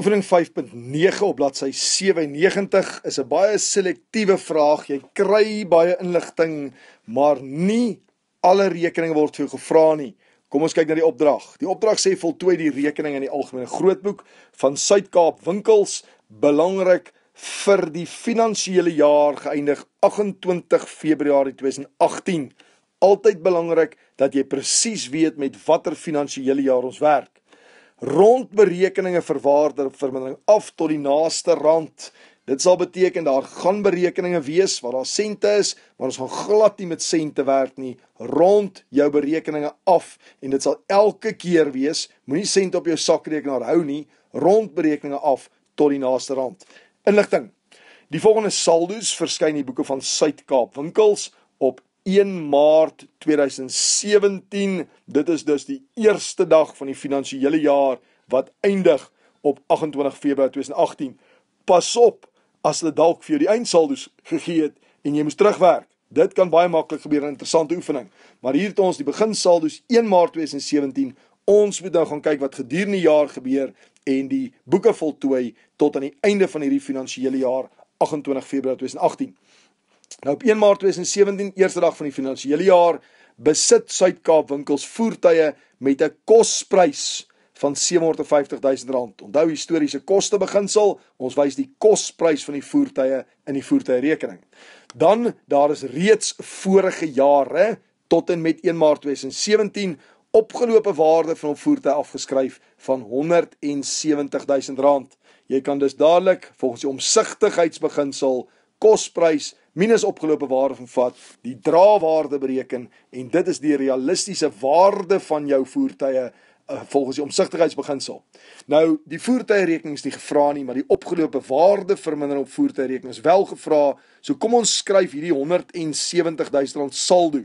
Oefening 5.9 op bladsy 97 is 'n baie selektiewe vraag. Jy kry baie inligting, maar nie alle rekeninge word vir jou gevra nie. Kom ons kyk na die opdrag. Die opdrag sê voltooi die rekening in die algemene grootboek van Suid-Kaap Winkels belangrik vir die finansiële jaar geëindig 28 Februarie 2018. Altyd belangrik dat jy presies weet met watter finansiële jaar ons werk rondberekeninge vir waardevermindering af tot die naaste rand. Dit sal beteken daar gaan berekeninge wees waar daar sente is, maar ons gaan glad nie met sente werk nie. Rond jou berekeninge af en dit sal elke keer wees, moenie sente op jou sakrekenaar hou nie, rond berekeninge af tot die naaste rand. Inligting. Die volgende saldo's verskyn in die boeke van Suid-Kaap Winkels op 1 1 Maart 2017. Dit is dus die eerste dag van die finansiële jaar wat eindig op 28 Februarie 2018. Pas op as hulle dalk vir jou die eindsaldos gegee het en jy moet terugwerk. Dit kan baie maklik gebeur 'n interessante oefening. Maar hier het ons die begin saldos 1 Maart 2017. Ons moet nou gaan kyk wat gedurende die jaar gebeur en die boeke voltooi tot aan die einde van hierdie finansiële jaar 28 Februarie 2018. Nou op 1 Maart 2017, eerste dag van die finansiële jaar, besit Suid-Kaap winkels voertuie met 'n kosprys van R750 000. Onthou historiese koste beginsel, ons wys die kosprys van die voertuie in die voertuigrekening. Dan daar is reeds vorige jare tot en met 1 Maart 2017 opgelope waarde van 'n voertuig afgeskryf van R170 000. Jy kan dus dadelik volgens die omsigtigheidsbeginsel kosprys minus opgelope waarde van vat, die draawaarde bereken en dit is die realistiese waarde van jou voertuie eh, volgens die omsigtigheidsbeginsel. Nou, die voertuigrekening is nie gevra nie, maar die opgelope waarde vermindering op voertuigrekening is wel gevra. So kom ons skryf hierdie 170000 rand saldo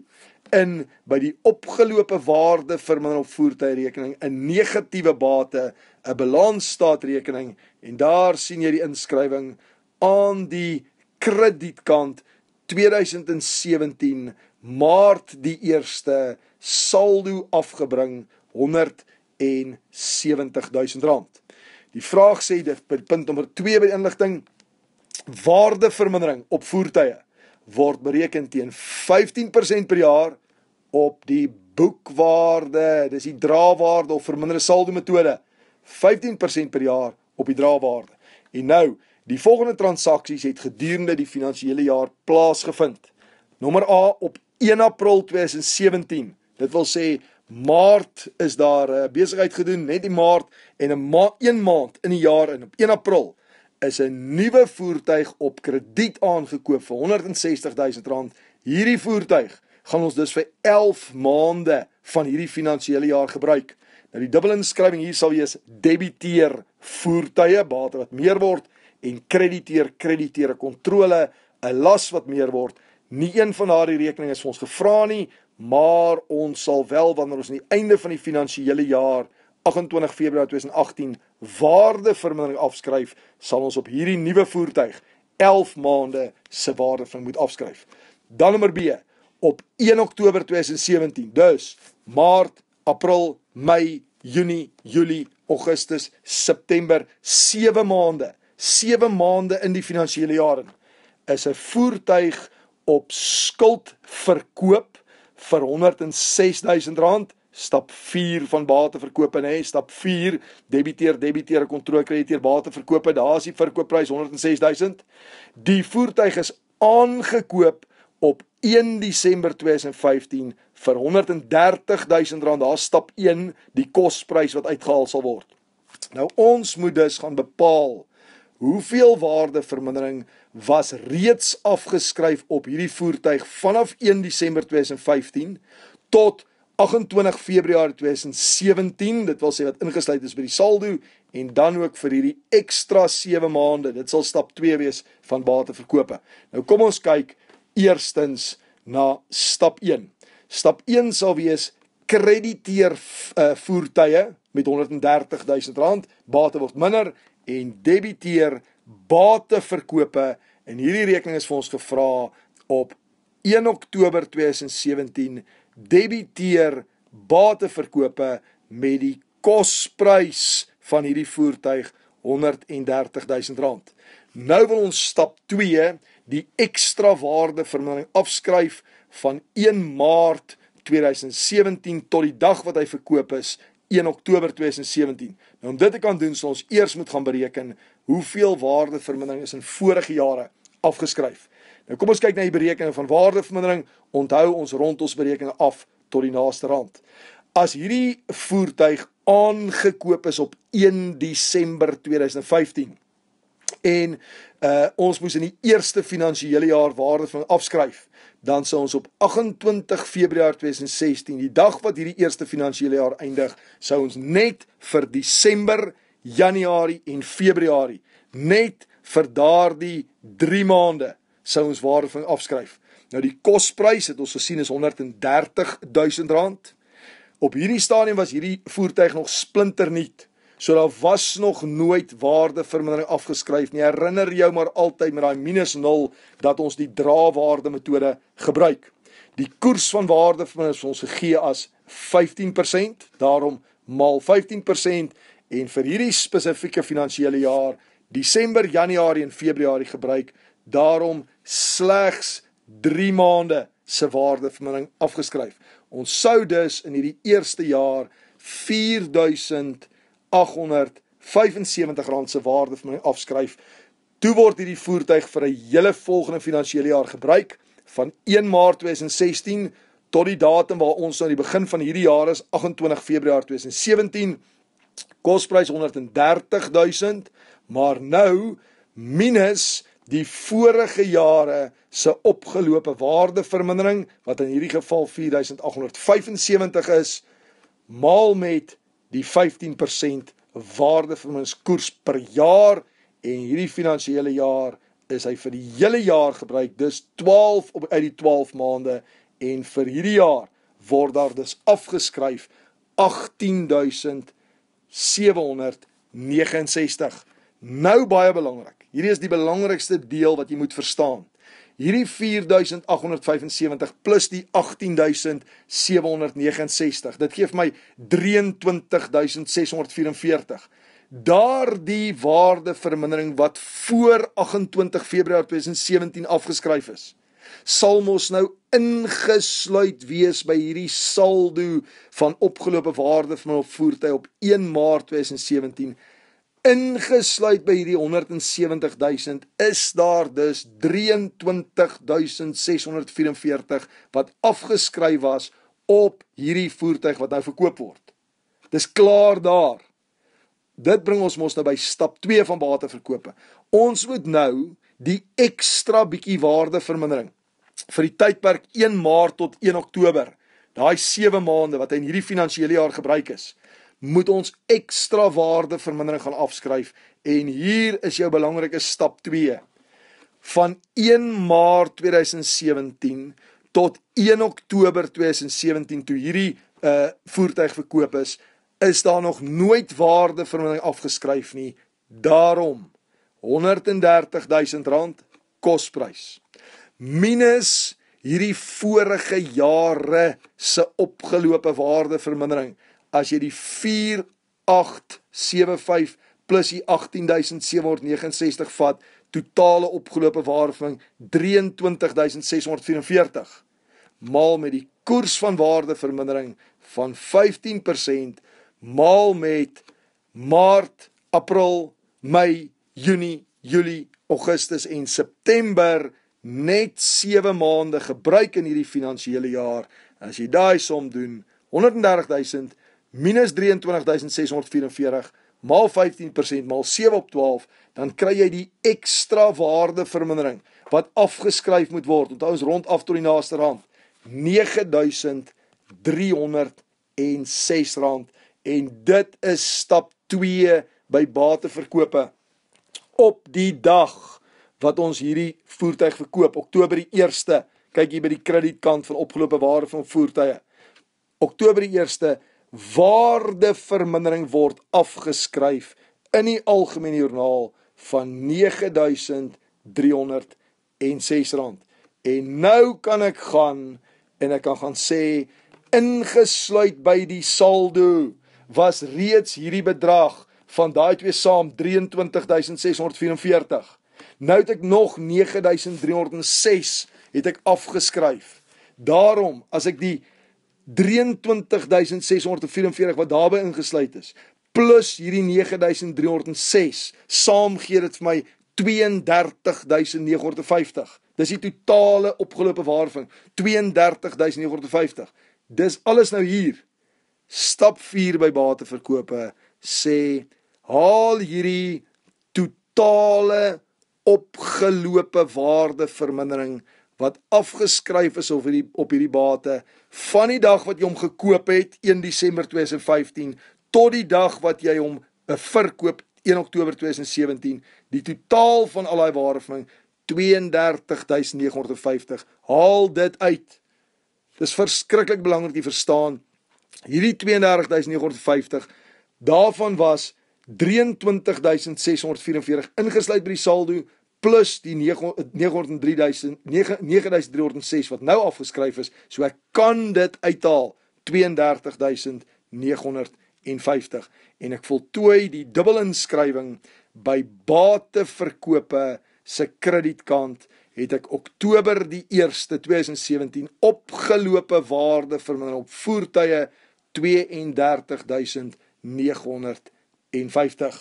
in by die opgelope waarde vermindering op voertuigrekening 'n negatiewe bate, 'n balansstaatrekening en daar sien jy die inskrywing aan die kredietkant 2017 maart die 1ste saldo afgebring 170000 rand. Die vraag sê dit punt nommer 2 by inligting waardevermindering op voertuie word bereken teen 15% per jaar op die boekwaarde, dis die draawaarde of verminderde saldo metode. 15% per jaar op die draawaarde. En nou, Die volgende transaksies het gedurende die finansiële jaar plaasgevind. Nommer A op 1 April 2017. Dit wil sê Maart is daar eh, besigheid gedoen net in Maart en 'n ma een maand in die jaar in op 1 April is 'n nuwe voertuig op krediet aangekoop vir R160000. Hierdie voertuig gaan ons dus vir 11 maande van hierdie finansiële jaar gebruik. Nou die dubbel inskrywing hier sal wees debiteer voertuie bate wat meer word en krediteer krediteer 'n kontrole 'n las wat meer word. Nie een van daardie rekeninge is ons gevra nie, maar ons sal wel wanneer ons aan die einde van die finansiële jaar 28 Februarie 2018 waardevermindering afskryf, sal ons op hierdie nuwe voertuig 11 maande se waarde van moet afskryf. Dan nommer B op 1 Oktober 2017. Dus Maart, April, Mei, Junie, Julie, Augustus, September, 7 maande. 7 maande in die finansiële jaar in is 'n voertuig op skuld verkoop vir 106000 rand stap 4 van bateverkope nê stap 4 debiteer debiteer kontrolekrediteer bateverkope daar is die verkoopprys 106000 die voertuig is aangekoop op 1 Desember 2015 vir 130000 rand daar stap 1 die kosprys wat uitgehaal sal word nou ons moet dus gaan bepaal Hoeveel waardevermindering was reeds afgeskryf op hierdie voertuig vanaf 1 Desember 2015 tot 28 Februarie 2017, dit wil sê wat ingesluit is by die saldo en dan ook vir hierdie ekstra 7 maande. Dit sal stap 2 wees van bateverkope. Nou kom ons kyk eerstens na stap 1. Stap 1 sal wees krediteer uh, voertuie met R130 000 bate word minder en debiteer bateverkope en hierdie rekening is vir ons gevra op 1 Oktober 2017 debiteer bateverkope met die kosprys van hierdie voertuig R130000. Nou wil ons stap 2 die ekstra waarde vermindering afskryf van 1 Maart 2017 tot die dag wat hy verkoop is 1 Oktober 2017. Nou om dit te kan doen, sal ons eers moet gaan bereken hoeveel waardevermindering is in vorige jare afgeskryf. Nou kom ons kyk na die berekening van waardevermindering. Onthou ons rond ons berekeninge af tot die naaste rand. As hierdie voertuig aangekoop is op 1 Desember 2015 en uh ons moes in die eerste finansiële jaar waarde van afskryf dan sal ons op 28 Februarie 2016, die dag wat hierdie eerste finansiële jaar eindig, sou ons net vir Desember, Januarie en Februarie, net vir daardie 3 maande sou ons waarde van afskryf. Nou die kospryse het ons gesien is 130 000 rand. Op hierdie stadium was hierdie voertuig nog splinternuut. So daar was nog nooit waardevermindering afgeskryf nie. Herinner jou maar altyd met daai minus 0 dat ons die draawaarde metode gebruik. Die koers van waardevermindering is ons gegee as 15%, daarom maal 15% en vir hierdie spesifieke finansiële jaar Desember, Januarie en Februarie gebruik daarom slegs 3 maande se waardevermindering afgeskryf. Ons sou dus in hierdie eerste jaar 4000 875 rand se waarde vir my afskryf. Toe word hierdie voertuig vir 'n hele volgende finansiële jaar gebruik van 1 Maart 2016 tot die datum waar ons aan die begin van hierdie jaar is 28 Februarie 2017. Kosprys 130000, maar nou minus die vorige jare se opgelope waardevermindering wat in hierdie geval 4875 is maal met 1.2 die 15% waardevermindskoers per jaar en hierdie finansiële jaar is hy vir die hele jaar gebruik dus 12 op uit die 12 maande en vir hierdie jaar word daar dus afgeskryf 18769 nou baie belangrik hierdie is die belangrikste deel wat jy moet verstaan hierdie 4875 plus die 18769 dit gee vir my 23644 daardie waardevermindering wat voor 28 Februarie 2017 afgeskryf is sal mos nou ingesluit wees by hierdie saldo van opgelope waarde van my voertuig op 1 Maart 2017 Ingesluit by hierdie 170000 is daar dus 23644 wat afgeskryf was op hierdie voertuig wat nou verkoop word. Dis klaar daar. Dit bring ons mos nou by stap 2 van bateverkope. Ons moet nou die ekstra bietjie waarde vermindering vir die tydperk 1 Maart tot 1 Oktober. Daai 7 maande wat hy in hierdie finansiële jaar gebruik is moet ons ekstra waardevermindering gaan afskryf en hier is jou belangrike stap 2 van 1 Maart 2017 tot 1 Oktober 2017 toe hierdie uh eh, voertuig verkoop is is daar nog nooit waardevermindering afgeskryf nie daarom 130000 rand kosprys minus hierdie vorige jare se opgelope waardevermindering as jy die 4875 plus die 18769 vat, totale opgelope waarde van 23644 maal met die koers van waardevermindering van 15% maal met maart, april, mei, juni, juli, augustus en september net 7 maande gebruik in hierdie finansiële jaar. As jy daai som doen, minus 23644 maal 15% maal 7 op 12 dan kry jy die ekstra waarde vermindering wat afgeskryf moet word onthou ons rond af tot die naaste rand 9306 rand en dit is stap 2 by bateverkope op die dag wat ons hierdie voertuig verkoop Oktober die 1ste kyk hier by die kredietkant van opgelope waarde van voertuie Oktober die 1ste waardevermindering word afgeskryf in die algemene joernaal van R9306 en nou kan ek gaan en ek kan gaan sê ingesluit by die saldo was reeds hierdie bedrag van daai twee saam 23644 nou het ek nog 9306 het ek afgeskryf daarom as ek die 23644 wat daarbey ingesluit is plus hierdie 9306 saam gee dit vir my 32950 dis die totale opgelope waarde van 32950 dis alles nou hier stap 4 by bateverkope sê haal hierdie totale opgelope waarde vermindering wat afgeskryf is op hierdie op hierdie bate van die dag wat jy hom gekoop het 1 Desember 2015 tot die dag wat jy hom eh, verkoop 1 Oktober 2017 die totaal van al daai waardevorming 32950 haal dit uit dis verskriklik belangrik om te verstaan hierdie 32950 daarvan was 23644 ingesluit by die saldo plus die 903000 9306 wat nou afgeskryf is, so ek kan dit uithaal 32950 en ek voltooi die dubbelinskrywing by bateverkope se kredietkaart het ek Oktober die 1ste 2017 opgelope waarde verminder op voertuie 32950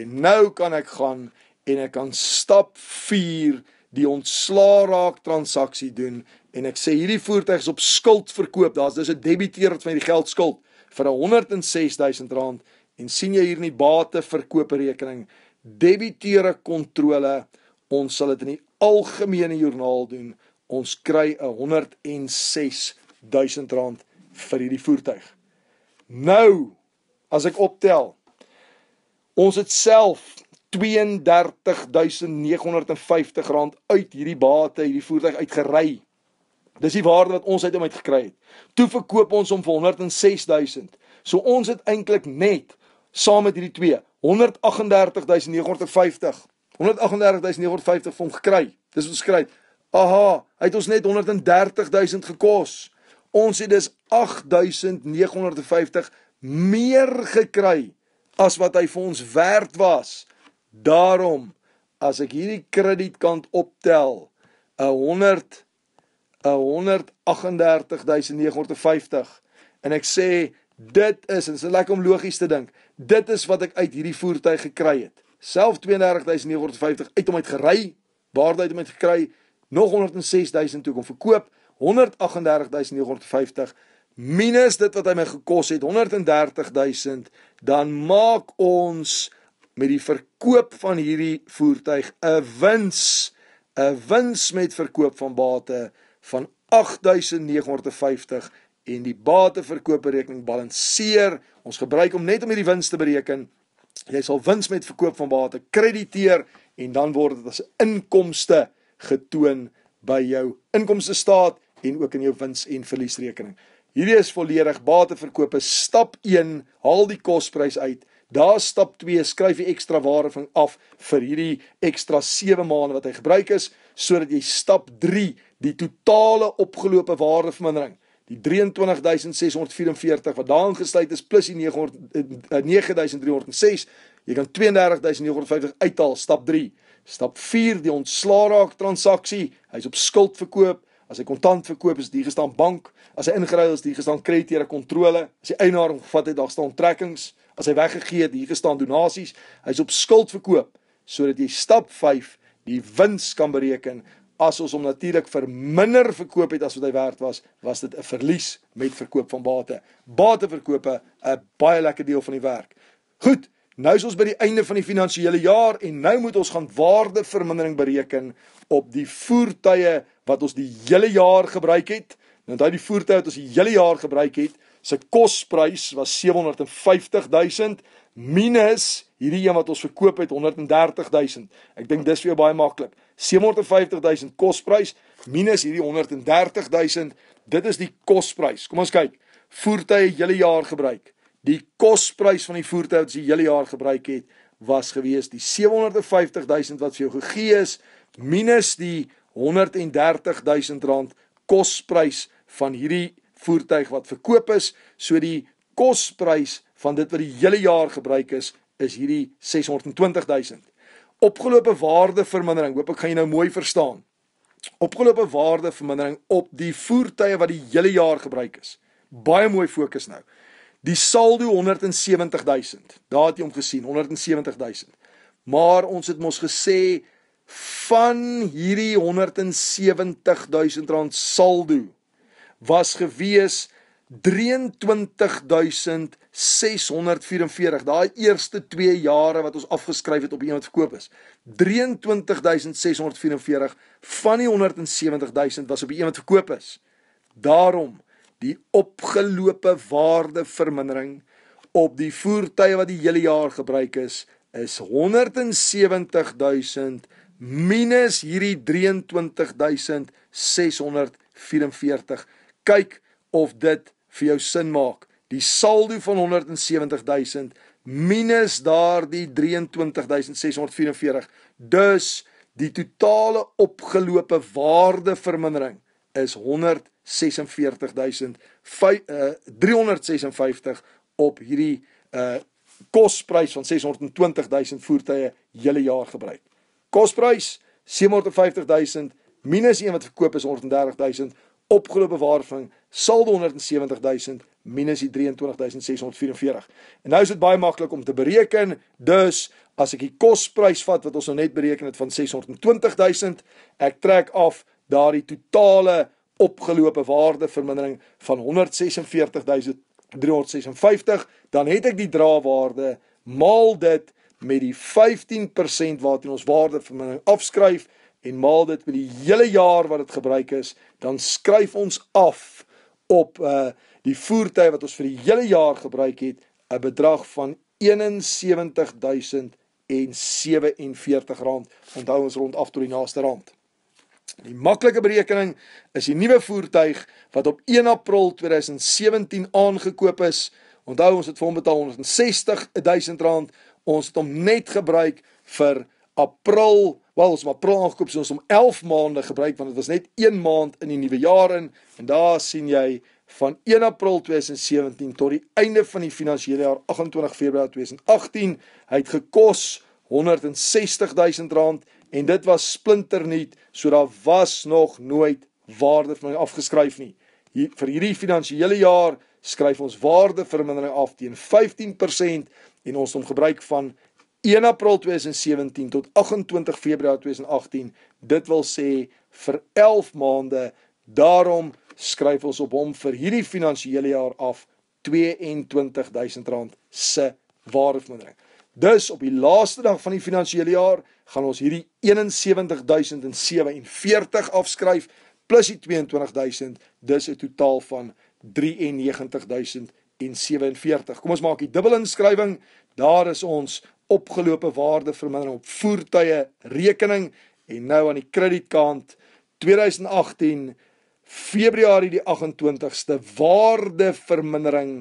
en nou kan ek gaan en ek kan stap 4 die ontslaa raak transaksie doen en ek sê hierdie voertuig is op skuld verkoop. Daar's dis 'n debiteur wat my die geld skuld vir 106000 rand en sien jy hier in die bate verkooprekening debiteure kontrole ons sal dit in die algemene joernaal doen ons kry 'n 106000 rand vir hierdie voertuig nou as ek optel ons het self 32950 rand uit hierdie bate hierdie voertuig uitgery. Dis die waarde wat ons uit hom uit gekry het. Toe verkoop ons hom vir 106000. So ons het eintlik net saam met hierdie twee 138950 138950 vir hom gekry. Dis wat ons kry. Aha, hy het ons net 130000 gekos. Ons het dus 8950 meer gekry as wat hy vir ons werd was. Daarom as ek hierdie kredietkant optel, 'n 100 'n 138950 en ek sê dit is en dit is lekker om logies te dink. Dit is wat ek uit hierdie voertuig gekry het. Self 32950 uit om uit gery, baard uit om uit gekry, nog 106000 toe kom verkoop 138950 minus dit wat hy my gekos het 130000 dan maak ons met die verkoop van hierdie voertuig 'n wins 'n wins met verkoop van bate van 8950 en die bateverkooperekening balanseer ons gebruik om net om hierdie wins te bereken jy sal wins met verkoop van bate krediteer en dan word dit as 'n inkomste getoon by jou inkomste staat en ook in jou wins en verliesrekening hierdie is volledig bateverkoop is stap 1 haal die kosprys uit Daar stap 2 skryf jy ekstra ware van af vir hierdie ekstra 7 maande wat hy gebruik is sodat jy stap 3 die totale opgelope waarde vermindering die 23644 wat daarin gesluit is plus die 900 9306 eh, jy kan 32950 uithaal stap 3 stap 4 die ontslaa raak transaksie hy's op skuld verkoop As hy kontant verkoop is, hier staan bank. As hy ingeruil is, hier staan krediteure kontrole. As hy eienaar hom gevat het, daar staan onttrekkings. As hy weggegee het, hier staan donasies. Hy's op skuld verkoop sodat jy stap 5 die wins kan bereken. As ons hom natuurlik vir minder verkoop het as wat hy werd was, was dit 'n verlies met verkoop van bate. Bateverkope 'n baie lekker deel van die werk. Goed, nou is ons by die einde van die finansiële jaar en nou moet ons gaan waardevermindering bereken op die voertuie wat ons die hele jaar gebruik het. Nou daai die voertuie wat ons die hele jaar gebruik het, se kosprys was 750 000 minus hierdie een wat ons verkoop het 130 000. Ek dink dis vir jou baie maklik. 750 000 kosprys minus hierdie 130 000, dit is die kosprys. Kom ons kyk. Voertuie hele jaar gebruik. Die kosprys van die voertuie wat jy hele jaar gebruik het was gewees die 750 000 wat vir jou gegee is minus die 130000 rand kosprys van hierdie voertuig wat verkoop is. So die kosprys van dit wat die hele jaar gebruik is is hierdie 620000. Opgelope waardevermindering, hoop ek gaan jy nou mooi verstaan. Opgelope waardevermindering op die voertuie wat die hele jaar gebruik is. Baie mooi fokus nou. Die saldo 170000. Daar het jy hom gesien, 170000. Maar ons het mos gesê van hierdie 170000 rand saldo was gewees 23644 daai eerste 2 jare wat ons afgeskryf het op iemand verkoop is 23644 van die 170000 was op iemand verkoop is daarom die opgelope waarde vermindering op die voertuie wat die hele jaar gebruik is is 170000 minus hierdie 23644. Kyk of dit vir jou sin maak. Die saldo van 170000 minus daardie 23644. Dus die totale opgelope waardevermindering is 146356 eh, op hierdie uh kosprys van 620000 voertuie hele jaar gebruik. Kosprys 750000 minus een wat verkoop is 130000 opgeloop bewaring saldo 170000 minus die 23644. En nou is dit baie maklik om te bereken. Dus as ek die kosprys vat wat ons nou net bereken het van 620000, ek trek af daardie totale opgeloope waarde vermindering van 146356, dan het ek die draawaarde maal dit 23644 met die 15% waarteen ons waardevermindering afskryf en maal dit met die hele jaar wat dit gebruik is, dan skryf ons af op uh die voertuie wat ons vir die hele jaar gebruik het, 'n bedrag van 71047 rand. Onthou ons rond af tot die naaste rand. Die maklike berekening is die nuwe voertuig wat op 1 April 2017 aangekoop is. Onthou ons het vir hom betaal 160000 rand ons het hom net gebruik vir April. Wel ons maar April aangekoop, so ons hom 11 maande gebruik want dit was net 1 maand in die nuwe jaar in en daar sien jy van 1 April 2017 tot die einde van die finansiële jaar 28 Februarie 2018, hy het gekos R160000 en dit was splinternuut, so daar was nog nooit waarde vir my afgeskryf nie. Hier vir hierdie finansiële jaar skryf ons waardevermindering af teen 15% en ons hom gebruik van 1 April 2017 tot 28 Februarie 2018. Dit wil sê vir 11 maande. Daarom skryf ons op hom vir hierdie finansiële jaar af R22000 se waardevermindering. Dus op die laaste dag van die finansiële jaar gaan ons hierdie 71047 afskryf plus die 22000 dis 'n totaal van en 47. Kom ons maak die dubbel inskrywing. Daar is ons opgelope waarde vermindering op voertuie rekening en nou aan die kredietkant 2018 Februarie die 28ste waarde vermindering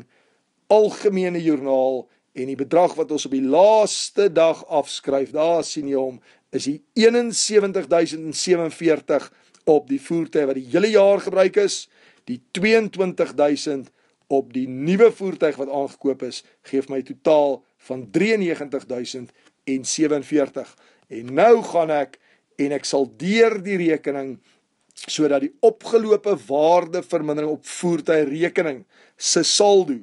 algemene joernaal en die bedrag wat ons op die laaste dag afskryf. Daar sien jy hom is die 71047 op die voertuie wat die hele jaar gebruik is, die 22000 op die nuwe voertuig wat aangekoop is, gee my totaal van 93047 en nou gaan ek en ek sal deur die rekening sodat die opgelope waarde vermindering op voertuigrekening se saldo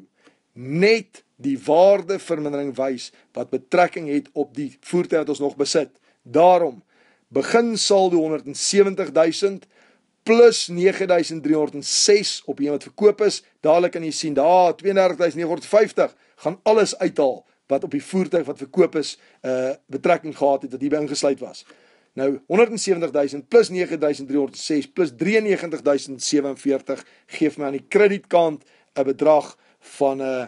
net die waarde vermindering wys wat betrekking het op die voertuig wat ons nog besit. Daarom begin saldo 170000 plus 9306 op een wat verkoop is. Dadelik kan jy sien daar 32950 gaan alles uithaal wat op die voertuig wat verkoop is 'n uh, eh, betrekking gehad het wat hierby ingesluit was. Nou 170000 plus 9306 plus 93047 gee my aan die kredietkant 'n bedrag van 'n uh,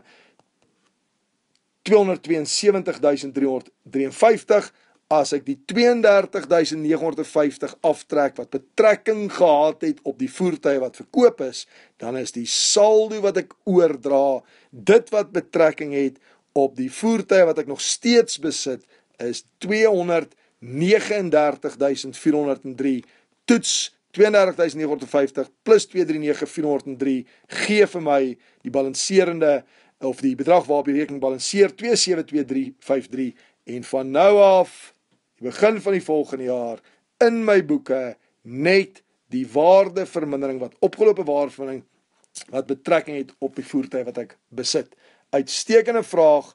272353 as ek die 32950 aftrek wat betrekking gehad het op die voertuie wat verkoop is, dan is die saldo wat ek oordra, dit wat betrekking het op die voertuie wat ek nog steeds besit, is 239403 toets 32950 plus 239403 gee vir my die balanserende of die bedrag waarop die rekening balanseer 272353 en van nou af begin van die volgende jaar in my boeke net die waardevermindering wat opgelope waardevermindering wat betrekking het op die voertuie wat ek besit. Uitstekende vraag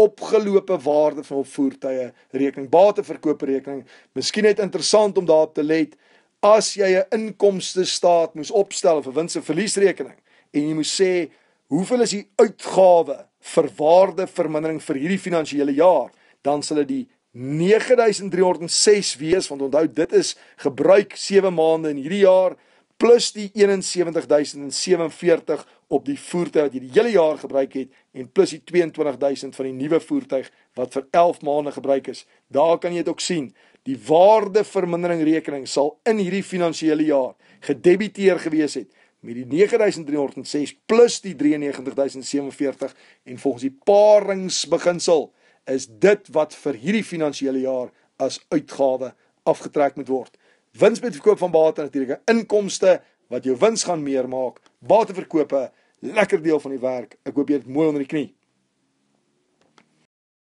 opgelope waarde van op voertuie rekening bateverkooprekening miskien net interessant om daarop te let as jy 'n inkomste staat moes opstel of 'n wins en verlies rekening en jy moes sê hoeveel is die uitgawe vir waardevermindering vir hierdie finansiële jaar dan sal dit die 9306 wees want onthou dit is gebruik 7 maande in hierdie jaar plus die 71047 op die voertuig wat jy die hele jaar gebruik het en plus die 22000 van die nuwe voertuig wat vir 11 maande gebruik is. Daar kan jy dit ook sien. Die waardevermindering rekening sal in hierdie finansiële jaar gedebiteer gewees het met die 9306 plus die 93047 en volgens die paringsbeginsel 9306 is dit wat vir hierdie finansiële jaar as uitgawe afgetrek moet word. Wins met verkoop van bates natuurlike inkomste wat jou wins gaan meer maak. Bateverkope, lekker deel van die werk. Ek hoop jy het mooi onder die knie.